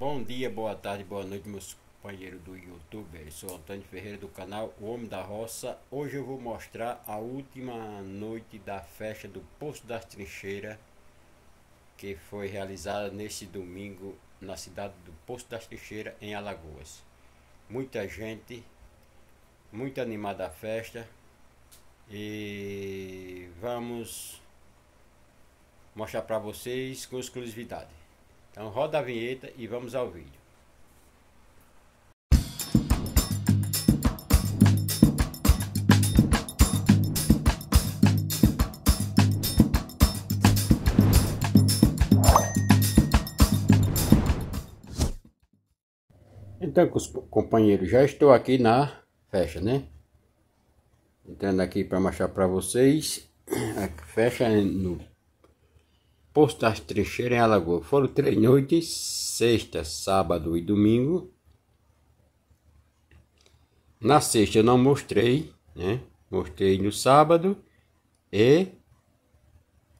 Bom dia, boa tarde, boa noite, meus companheiros do YouTube. Eu sou Antônio Ferreira do canal O Homem da Roça. Hoje eu vou mostrar a última noite da festa do Poço das Trincheiras, que foi realizada neste domingo na cidade do Poço das Trincheiras, em Alagoas. Muita gente, muito animada a festa. E vamos mostrar para vocês com exclusividade. Então roda a vinheta e vamos ao vídeo. Então, companheiro, já estou aqui na fecha, né? Entrando aqui para mostrar para vocês. A fecha no Posto das Trecheiras em Alagoas. Foram três noites, sexta, sábado e domingo. Na sexta eu não mostrei, né? Mostrei no sábado e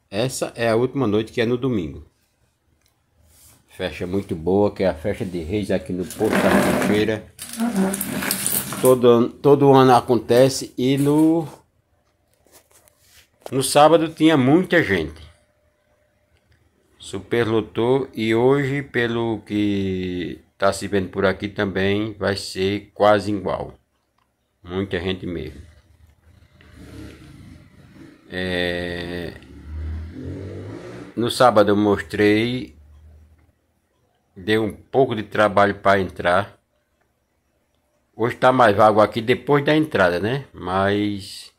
essa é a última noite que é no domingo. Festa muito boa, que é a festa de reis aqui no Porto da Teixeira. Uhum. Todo, todo ano acontece e no, no sábado tinha muita gente superlotou e hoje, pelo que está se vendo por aqui também, vai ser quase igual. Muita gente mesmo. É... No sábado eu mostrei, deu um pouco de trabalho para entrar. Hoje está mais vago aqui depois da entrada, né? Mas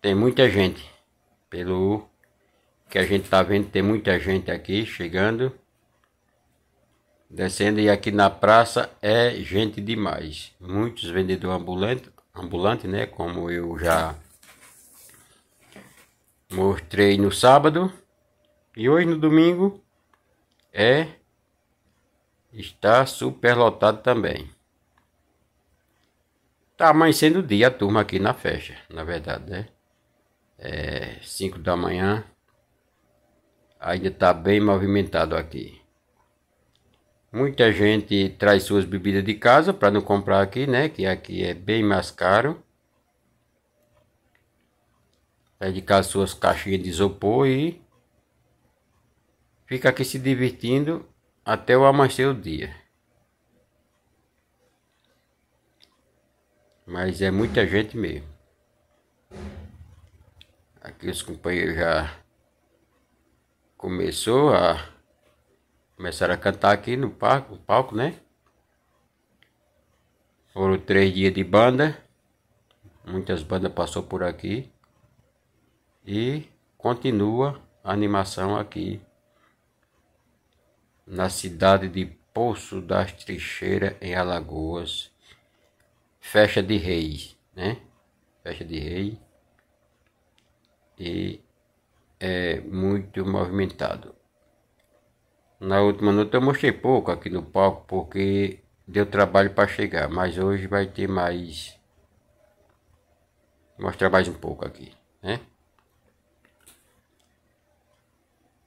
tem muita gente pelo que a gente tá vendo tem muita gente aqui chegando descendo e aqui na praça é gente demais muitos vendedores ambulantes ambulante né como eu já mostrei no sábado e hoje no domingo é está super lotado também tá amanhecendo o dia a turma aqui na festa na verdade né é 5 da manhã ainda está bem movimentado aqui. Muita gente traz suas bebidas de casa para não comprar aqui, né? Que aqui é bem mais caro. Traz é de casa suas caixinhas de isopor e fica aqui se divertindo até o amanhecer o dia. Mas é muita gente mesmo. Aqui os companheiros já começou a começar a cantar aqui no palco, no palco né? Foram três dias de banda, muitas bandas passou por aqui e continua a animação aqui na cidade de Poço das Trincheiras em Alagoas, Fecha de rei, né? Fecha de rei e é muito movimentado. Na última noite eu mostrei pouco aqui no palco porque deu trabalho para chegar, mas hoje vai ter mais. Vou mostrar mais um pouco aqui, né?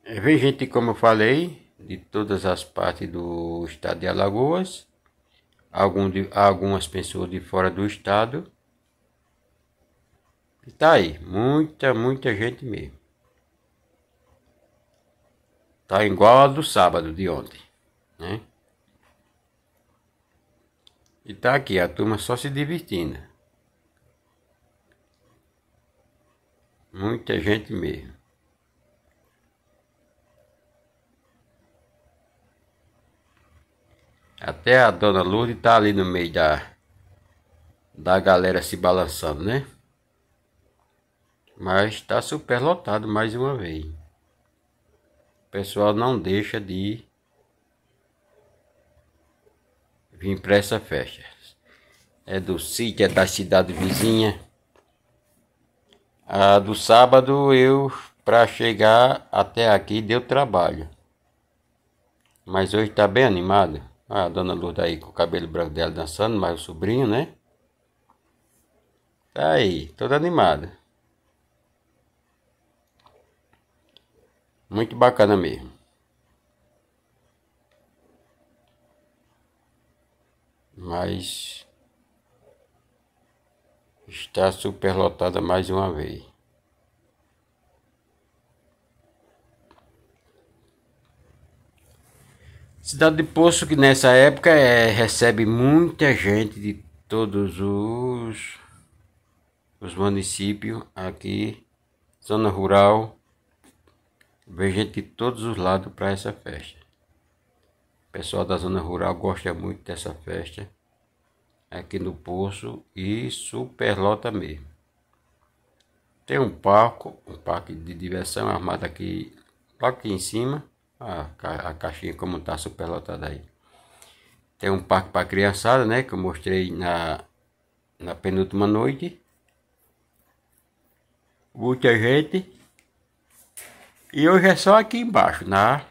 É, vem gente, como eu falei, de todas as partes do estado de Alagoas, algum de, algumas pessoas de fora do estado. E tá aí, muita, muita gente mesmo. Tá igual a do sábado de ontem, né? E tá aqui a turma só se divertindo. Muita gente mesmo. Até a dona Lourdes tá ali no meio da da galera se balançando, né? Mas tá super lotado mais uma vez pessoal não deixa de vir para essa festa. É do sítio, é da cidade vizinha. A do sábado eu, para chegar até aqui, deu trabalho. Mas hoje está bem animado. Ah, a dona Lourdes aí com o cabelo branco dela dançando, mais o sobrinho, né? Tá aí, toda animada. Muito bacana mesmo. Mas está superlotada mais uma vez. Cidade de Poço que nessa época é, recebe muita gente de todos os, os municípios aqui, zona rural Vem gente de todos os lados para essa festa. O pessoal da zona rural gosta muito dessa festa aqui no Poço e superlota mesmo. Tem um palco, um parque de diversão armado aqui, logo aqui em cima, a, ca a caixinha como está superlotada aí. Tem um parque para criançada, né, que eu mostrei na, na penúltima noite. Muita gente e hoje é só aqui embaixo, na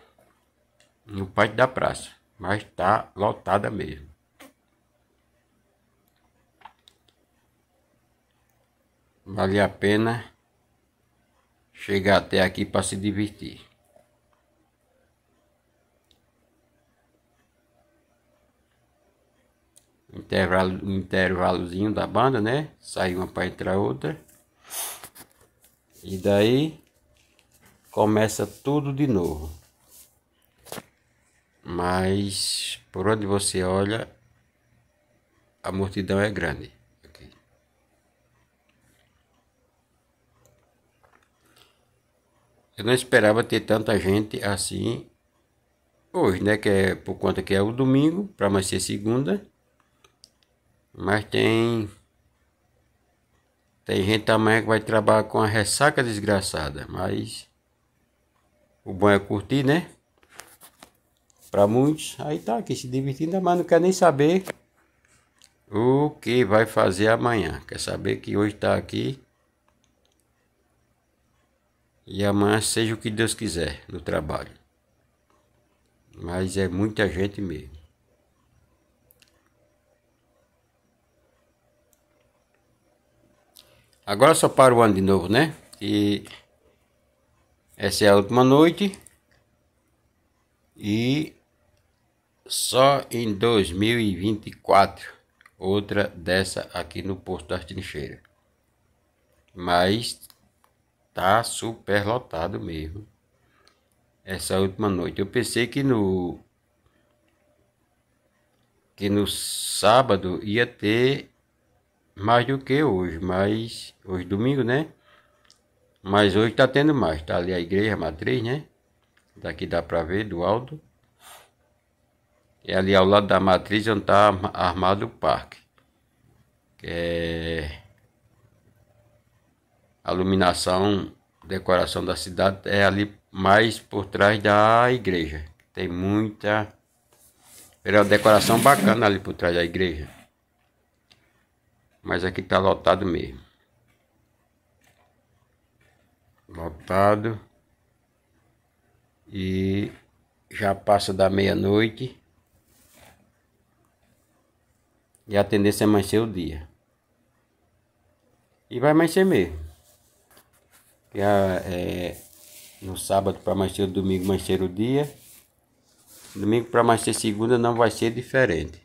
no pátio da praça, mas tá lotada mesmo. Vale a pena chegar até aqui para se divertir. Intervalo, intervalozinho da banda, né? Sai uma para entrar outra. E daí começa tudo de novo. Mas por onde você olha, a multidão é grande. Okay. Eu não esperava ter tanta gente assim hoje, né? Que é por conta que é o domingo, para mais ser segunda. Mas tem tem gente também que vai trabalhar com a ressaca desgraçada, mas o bom é curtir, né? Para muitos, aí tá aqui se divertindo, mas não quer nem saber o que vai fazer amanhã. Quer saber que hoje tá aqui e amanhã seja o que Deus quiser no trabalho. Mas é muita gente mesmo. Agora só para o ano de novo, né? E essa é a última noite. E só em 2024 outra dessa aqui no posto das trincheiras. Mas tá super lotado mesmo. Essa última noite eu pensei que no que no sábado ia ter mais do que hoje, mas hoje domingo, né? Mas hoje está tendo mais. Está ali a igreja matriz, né? Daqui dá para ver do alto. É ali ao lado da matriz onde está armado o parque. É... A iluminação, decoração da cidade é ali mais por trás da igreja. Tem muita. Era uma decoração bacana ali por trás da igreja. Mas aqui está lotado mesmo. lotado e já passa da meia-noite e a tendência é amanhecer o dia. E vai amanhecer mesmo. Que ah, é, no sábado para amanhecer o domingo, amanhecer o dia. Domingo para amanhecer segunda não vai ser diferente.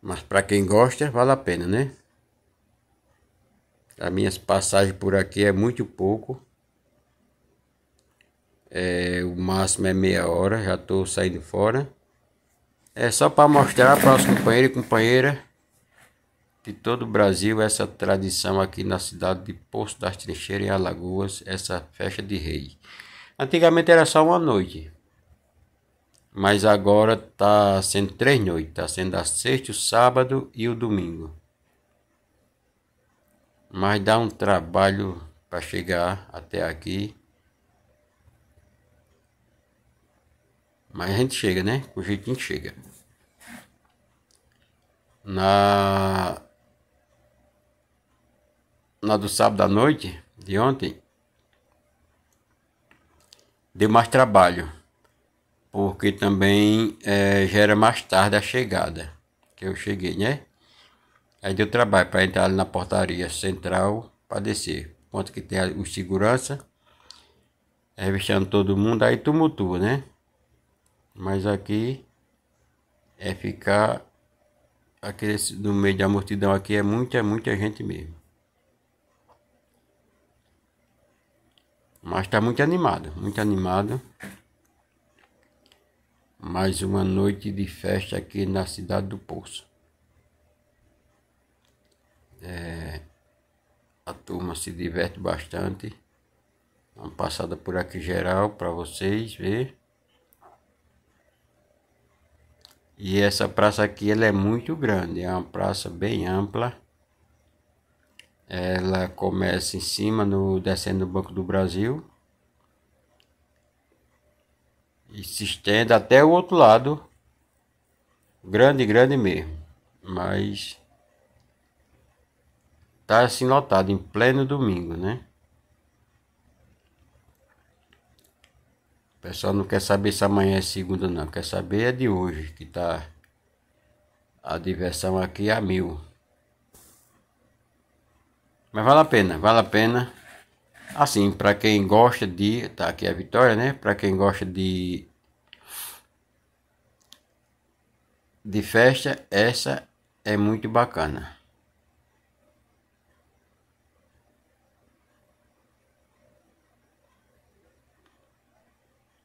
Mas para quem gosta, vale a pena, né? As minhas passagens por aqui é muito pouco. É, o máximo é meia hora, já estou saindo fora. É só para mostrar para os companheiros e companheiras de todo o Brasil essa tradição aqui na cidade de Poço das Trincheiras, em Alagoas, essa festa de rei. Antigamente era só uma noite, mas agora está sendo três noites, está sendo a sexta, o sábado e o domingo mas dá um trabalho para chegar até aqui. Mas a gente chega, né? O jeitinho chega. Na na do sábado à noite de ontem deu mais trabalho, porque também é, já era mais tarde a chegada que eu cheguei, né? Aí deu trabalho para entrar na portaria central para descer. Quanto que tem os segurança, revistando é, todo mundo, aí tumultua, né? Mas aqui é ficar aqui no meio da multidão aqui é muita, é muita gente mesmo. Mas está muito animado, muito animado. Mais uma noite de festa aqui na cidade do Poço. É, a turma se diverte bastante. Uma passada por aqui geral para vocês ver. E essa praça aqui ela é muito grande, é uma praça bem ampla. Ela começa em cima no descendo do Banco do Brasil e se estende até o outro lado. Grande, grande mesmo. Mas Tá assim lotado em pleno domingo, né? O pessoal não quer saber se amanhã é segunda, não. Quer saber é de hoje, que tá a diversão aqui a mil. Mas vale a pena, vale a pena. Assim, para quem gosta de. Tá aqui a vitória, né? Para quem gosta de. De festa, essa é muito bacana.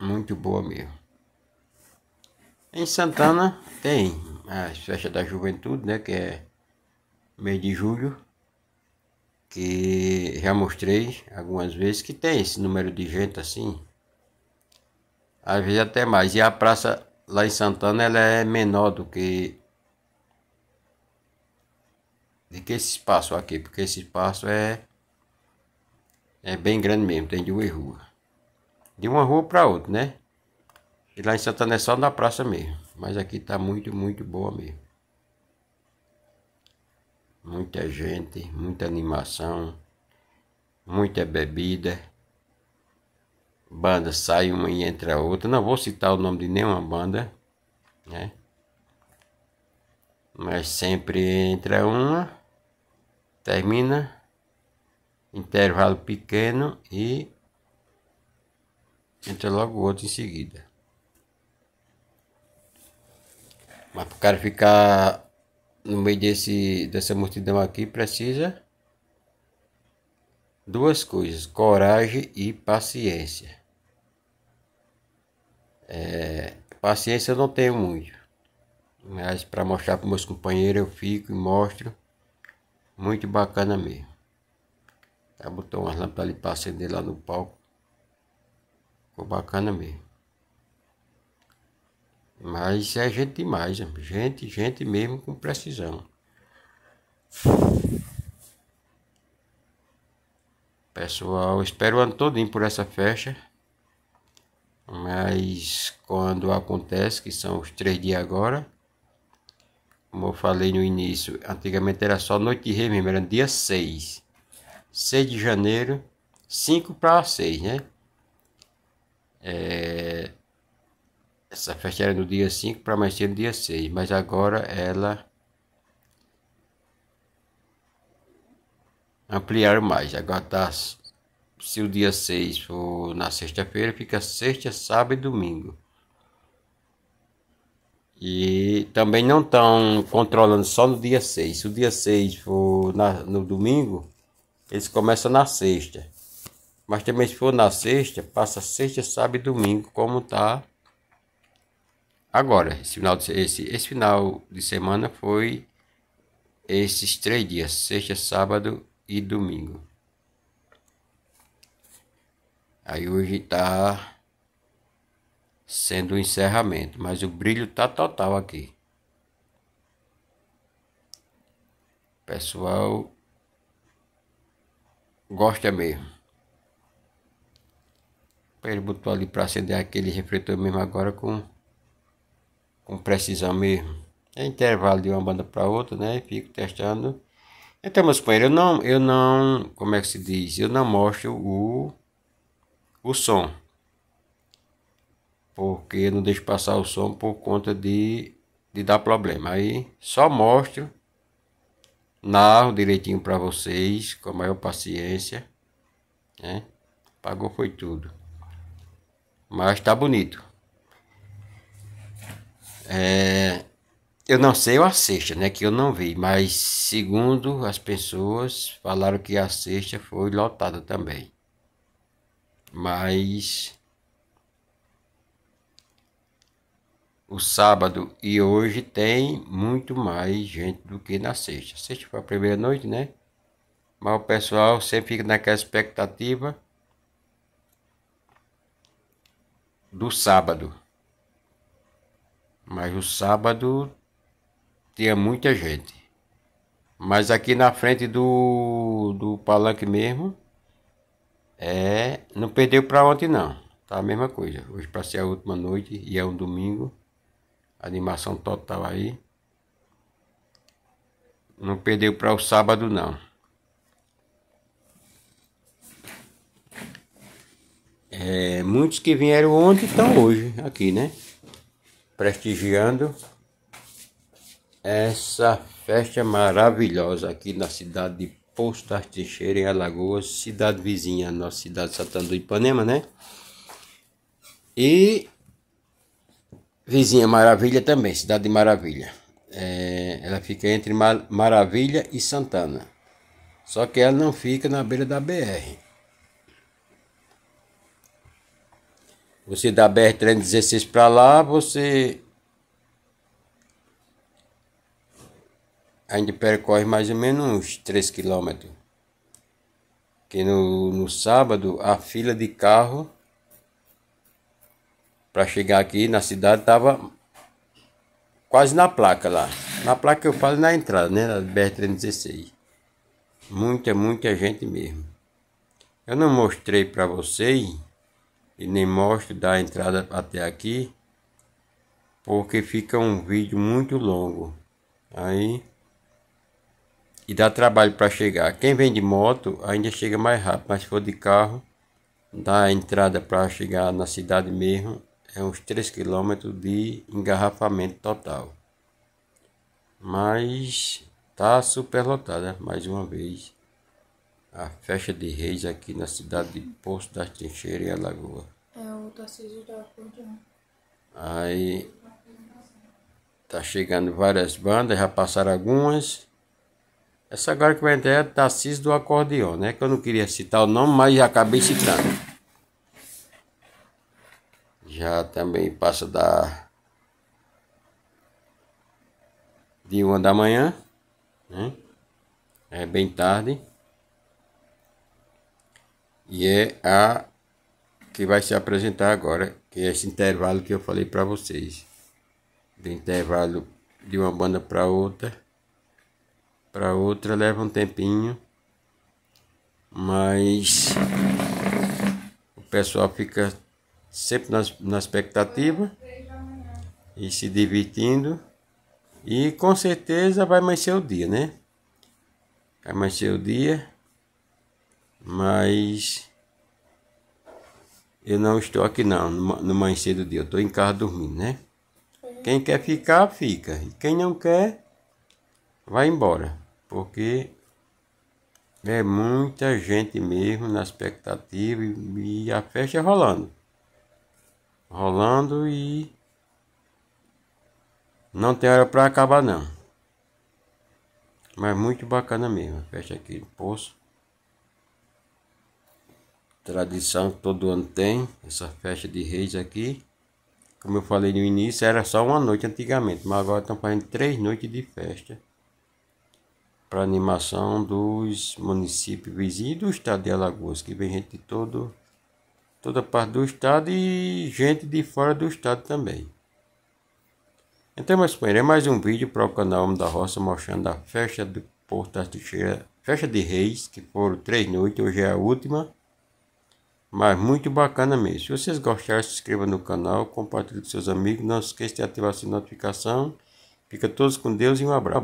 muito boa mesmo. Em Santana tem as festas da juventude, né? Que é mês de julho, que já mostrei algumas vezes que tem esse número de gente assim. Às vezes até mais. E a praça lá em Santana ela é menor do que do que esse espaço aqui, porque esse espaço é é bem grande mesmo, tem duas ruas de uma rua para outra, né? E lá em Santana é só na praça mesmo. Mas aqui tá muito, muito boa mesmo. Muita gente, muita animação, muita bebida. Banda sai uma e entra outra. Não vou citar o nome de nenhuma banda, né? Mas sempre entra uma, termina, intervalo pequeno e entra logo outro em seguida. Mas para o cara ficar no meio desse, dessa multidão aqui, precisa duas coisas: coragem e paciência. É, paciência eu não tenho muito, mas para mostrar para meus companheiros eu fico e mostro. Muito bacana mesmo. Tá, botou umas lâmpadas ali para acender lá no palco. Ficou bacana mesmo. Mas é gente demais, gente, gente mesmo com precisão. Pessoal, espero o ano todinho por essa festa. Mas quando acontece, que são os três dias agora, como eu falei no início, antigamente era só noite de rei mesmo, era dia 6. 6 de janeiro, 5 para 6, né? é, essa festa era no dia 5 para amanhecer no dia 6, mas agora ela ampliaram mais. Agora tá, se o dia 6 for na sexta-feira, fica sexta, sábado e domingo. E também não estão controlando só no dia 6. Se o dia 6 for na, no domingo, eles começam na sexta. Mas também se for na sexta, passa sexta, sábado e domingo, como tá agora. Esse final de, esse, esse final de semana foi esses três dias, sexta, sábado e domingo. Aí hoje tá sendo o um encerramento, mas o brilho tá total aqui. Pessoal gosta mesmo. Ele botou ali para acender aquele refletor mesmo agora com, com precisão mesmo. É intervalo de uma banda para outra, né? E fico testando. Então, meus companheiros, eu não, eu não, como é que se diz? Eu não mostro o, o som. Porque eu não deixo passar o som por conta de, de dar problema. Aí só mostro, narro direitinho para vocês, com a maior paciência, né? Pagou foi tudo. Mas tá bonito. É, eu não sei a sexta, né? Que eu não vi, mas segundo as pessoas, falaram que a sexta foi lotada também. Mas o sábado e hoje tem muito mais gente do que na sexta. Sexta foi a primeira noite, né? Mas o pessoal sempre fica naquela expectativa do sábado. Mas o sábado tinha muita gente. Mas aqui na frente do, do palanque mesmo, é, não perdeu para ontem não. Tá a mesma coisa. Hoje para ser a última noite e é um domingo. Animação total aí. Não perdeu para o sábado não. É, muitos que vieram ontem estão hoje aqui, né? Prestigiando essa festa maravilhosa aqui na cidade de Poço das em Alagoas, cidade vizinha, nossa cidade Santana do Ipanema, né? E vizinha Maravilha também, cidade de Maravilha. É, ela fica entre Mar Maravilha e Santana. Só que ela não fica na beira da BR. Você dá BR-316 para lá, você ainda percorre mais ou menos uns 3 km. Que no, no sábado a fila de carro para chegar aqui na cidade estava quase na placa lá. Na placa eu falo na entrada, né? Na BR-316. Muita, muita gente mesmo. Eu não mostrei para vocês e nem mostro da entrada até aqui, porque fica um vídeo muito longo. Aí e dá trabalho para chegar. Quem vem de moto ainda chega mais rápido, mas se for de carro, da entrada para chegar na cidade mesmo é uns 3 km de engarrafamento total. Mas tá super lotada mais uma vez a festa de reis aqui na cidade de Poço das Trincheiras e Alagoa. É, o Tarcísio da acordeão Aí tá chegando várias bandas, já passaram algumas. Essa agora que vai entrar é Tarcísio do Acordeão, né? Que eu não queria citar o nome, mas já acabei citando. Já também passa da. De uma da manhã, né? É bem tarde e é a que vai se apresentar agora, que é esse intervalo que eu falei para vocês. Do intervalo de uma banda para outra, para outra leva um tempinho, mas o pessoal fica sempre na, na expectativa e se divertindo. E com certeza vai ser o dia, né? Vai ser o dia mas eu não estou aqui não, no manhã cedo do dia, eu estou em casa dormindo, né? Quem quer ficar, fica. E quem não quer, vai embora. Porque é muita gente mesmo na expectativa e a festa é rolando. Rolando e não tem hora para acabar não. Mas muito bacana mesmo a festa aqui no Poço tradição que todo ano tem, essa festa de reis aqui. Como eu falei no início, era só uma noite antigamente, mas agora estão fazendo três noites de festa para animação dos municípios vizinhos do estado de Alagoas, que vem gente de todo, toda parte do estado e gente de fora do estado também. Então, meus companheiros, é mais um vídeo para o canal Homem da Roça mostrando a festa do Porto Articheira, festa de reis, que foram três noites, hoje é a última. Mas muito bacana mesmo. Se vocês gostaram, se inscreva no canal, compartilhe com seus amigos. Não esqueça de ativar a notificação. Fica todos com Deus e um abraço.